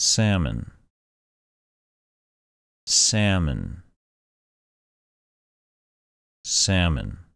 salmon salmon salmon